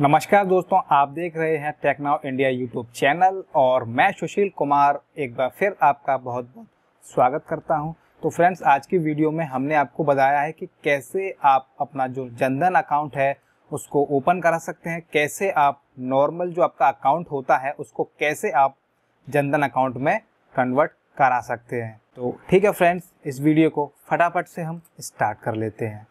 नमस्कार दोस्तों आप देख रहे हैं टेक्नाव इंडिया यूट्यूब चैनल और मैं सुशील कुमार एक बार फिर आपका बहुत बहुत स्वागत करता हूं तो फ्रेंड्स आज की वीडियो में हमने आपको बताया है कि कैसे आप अपना जो जनधन अकाउंट है उसको ओपन करा सकते हैं कैसे आप नॉर्मल जो आपका अकाउंट होता है उसको कैसे आप जनधन अकाउंट में कन्वर्ट करा सकते हैं तो ठीक है फ्रेंड्स इस वीडियो को फटाफट से हम स्टार्ट कर लेते हैं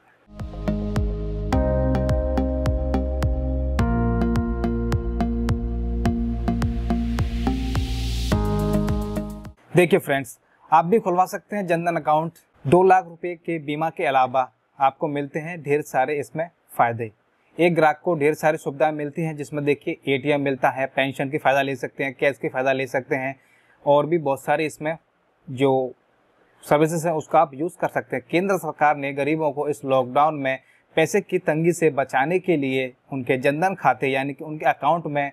देखिए फ्रेंड्स आप भी खुलवा सकते हैं जनधन अकाउंट दो लाख रुपए के बीमा के अलावा आपको मिलते हैं ढेर सारे इसमें फ़ायदे एक ग्राहक को ढेर सारी सुविधाएं मिलती हैं जिसमें देखिए एटीएम मिलता है पेंशन की फ़ायदा ले सकते हैं कैश की फ़ायदा ले सकते हैं और भी बहुत सारे इसमें जो सर्विसेज हैं उसका आप यूज़ कर सकते हैं केंद्र सरकार ने गरीबों को इस लॉकडाउन में पैसे की तंगी से बचाने के लिए उनके जनधन खाते यानी कि उनके अकाउंट में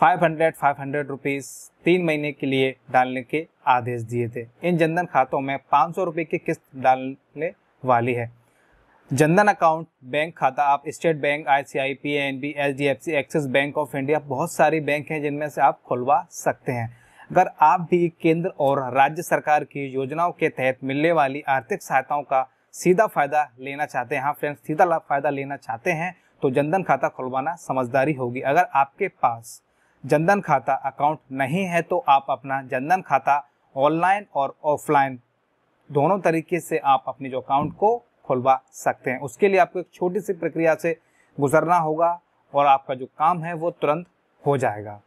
five hundred five hundred rupees तीन महीने के लिए डालने के आदेश दिए थे इन जनधन खातों में पाँच सौ रुपये की किस्त डालने वाली है जनधन अकाउंट बैंक खाता आप State Bank I C I P N B H D F C Axis Bank of India बहुत सारी बैंक हैं जिनमें से आप खुलवा सकते हैं अगर आप भी केंद्र और राज्य सरकार की योजनाओं के तहत मिलने वाली आर्थिक सहायताओं का सीधा फायदा लेना चाहते हैं हाँ फ्रेंड्स सीधा फायदा लेना चाहते हैं तो जनधन खाता खुलवाना समझदारी होगी अगर आपके पास जनधन खाता अकाउंट नहीं है तो आप अपना जनधन खाता ऑनलाइन और ऑफलाइन दोनों तरीके से आप अपने जो अकाउंट को खुलवा सकते हैं उसके लिए आपको एक छोटी सी प्रक्रिया से गुजरना होगा और आपका जो काम है वो तुरंत हो जाएगा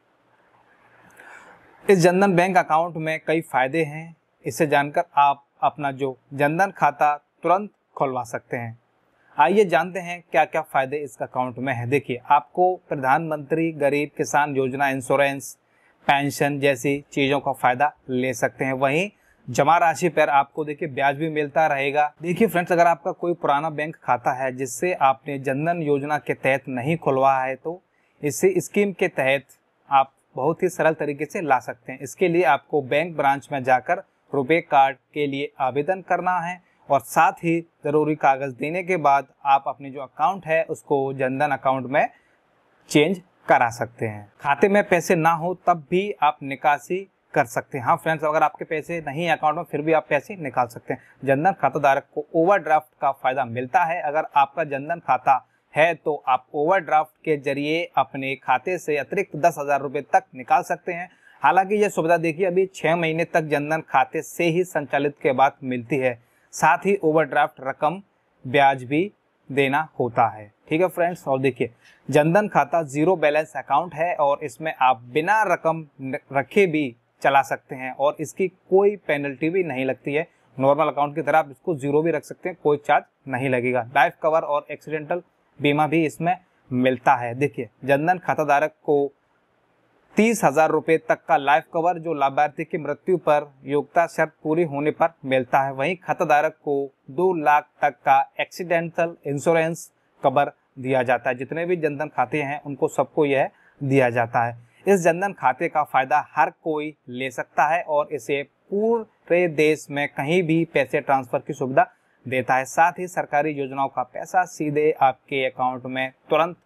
इस जनधन बैंक अकाउंट में कई फायदे हैं इसे जानकर आप अपना जो जनधन खाता तुरंत खुलवा सकते हैं आइए जानते हैं क्या क्या फ़ायदे इस अकाउंट में है देखिए आपको प्रधानमंत्री गरीब किसान योजना इंश्योरेंस पेंशन जैसी चीज़ों का फ़ायदा ले सकते हैं वहीं जमा राशि पर आपको देखिए ब्याज भी मिलता रहेगा देखिए फ्रेंड्स अगर आपका कोई पुराना बैंक खाता है जिससे आपने जनधन योजना के तहत नहीं खुलवाया है तो इसे स्कीम के तहत आप बहुत ही सरल तरीके से ला सकते हैं इसके लिए आपको बैंक ब्रांच में जाकर रुपए कार्ड के लिए आवेदन करना है और साथ ही ज़रूरी कागज़ देने के बाद आप अपने जो अकाउंट है उसको जनधन अकाउंट में चेंज करा सकते हैं खाते में पैसे ना हो तब भी आप निकासी कर सकते हैं हाँ फ्रेंड्स अगर आपके पैसे नहीं है अकाउंट में फिर भी आप पैसे निकाल सकते हैं जनधन खाता धारक को ओवरड्राफ्ट का फ़ायदा मिलता है अगर आपका जनधन खाता है तो आप ओवरड्राफ्ट के जरिए अपने खाते से अतिरिक्त दस हज़ार रुपये तक निकाल सकते हैं हालांकि यह सुविधा देखिए अभी छः महीने तक जनधन खाते से ही संचालित के बाद मिलती है साथ ही ओवरड्राफ्ट रकम ब्याज भी देना होता है ठीक है फ्रेंड्स और देखिए जनधन खाता जीरो बैलेंस अकाउंट है और इसमें आप बिना रकम रखे भी चला सकते हैं और इसकी कोई पेनल्टी भी नहीं लगती है नॉर्मल अकाउंट की तरह आप इसको जीरो भी रख सकते हैं कोई चार्ज नहीं लगेगा लाइफ कवर और एक्सीडेंटल बीमा भी इसमें मिलता है देखिए जनधन खाता धारक को तीस हजार रुपये तक का लाइफ कवर जो लाभार्थी की मृत्यु पर योग्यता शर्त पूरी होने पर मिलता है वहीं खाताधारक को दो लाख तक का एक्सीडेंटल इंश्योरेंस कवर दिया जाता है जितने भी जनधन खाते हैं उनको सबको यह दिया जाता है इस जनधन खाते का फायदा हर कोई ले सकता है और इसे पूरे देश में कहीं भी पैसे ट्रांसफर की सुविधा देता है साथ ही सरकारी योजनाओं का पैसा सीधे आपके अकाउंट में तुरंत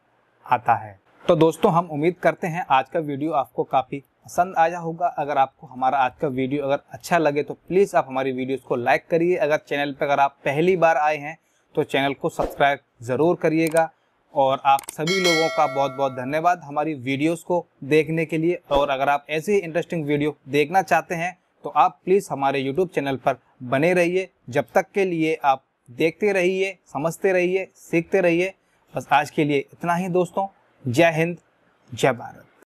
आता है तो दोस्तों हम उम्मीद करते हैं आज का वीडियो आपको काफ़ी पसंद आया होगा अगर आपको हमारा आज का वीडियो अगर अच्छा लगे तो प्लीज़ आप हमारी वीडियोस को लाइक करिए अगर चैनल पर अगर आप पहली बार आए हैं तो चैनल को सब्सक्राइब ज़रूर करिएगा और आप सभी लोगों का बहुत बहुत धन्यवाद हमारी वीडियोस को देखने के लिए और अगर आप ऐसे ही इंटरेस्टिंग वीडियो देखना चाहते हैं तो आप प्लीज़ हमारे यूट्यूब चैनल पर बने रहिए जब तक के लिए आप देखते रहिए समझते रहिए सीखते रहिए बस आज के लिए इतना ही दोस्तों जय हिंद जय भारत